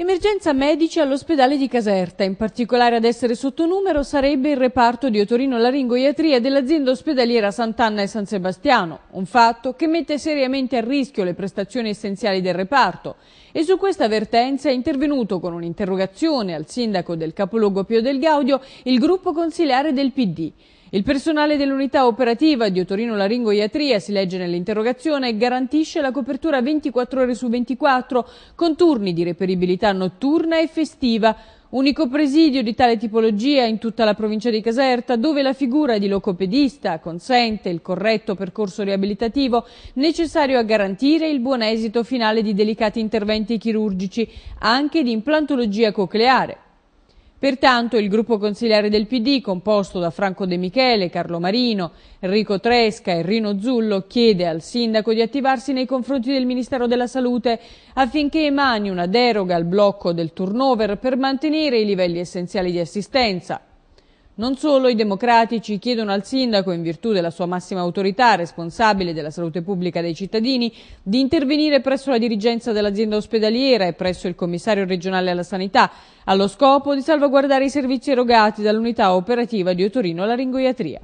Emergenza medici all'ospedale di Caserta, in particolare ad essere sotto numero sarebbe il reparto di otorino-laringoiatria dell'azienda ospedaliera Sant'Anna e San Sebastiano, un fatto che mette seriamente a rischio le prestazioni essenziali del reparto e su questa avvertenza è intervenuto con un'interrogazione al sindaco del capoluogo Pio del Gaudio il gruppo consigliare del PD. Il personale dell'unità operativa di Otorino Laringoiatria, si legge nell'interrogazione, garantisce la copertura 24 ore su 24 con turni di reperibilità notturna e festiva. Unico presidio di tale tipologia in tutta la provincia di Caserta, dove la figura di locopedista consente il corretto percorso riabilitativo necessario a garantire il buon esito finale di delicati interventi chirurgici, anche di implantologia cocleare, Pertanto il gruppo consigliare del PD, composto da Franco De Michele, Carlo Marino, Enrico Tresca e Rino Zullo, chiede al sindaco di attivarsi nei confronti del Ministero della Salute affinché emani una deroga al blocco del turnover per mantenere i livelli essenziali di assistenza, non solo, i democratici chiedono al sindaco, in virtù della sua massima autorità, responsabile della salute pubblica dei cittadini, di intervenire presso la dirigenza dell'azienda ospedaliera e presso il commissario regionale alla sanità, allo scopo di salvaguardare i servizi erogati dall'unità operativa di Otorino Laringoiatria.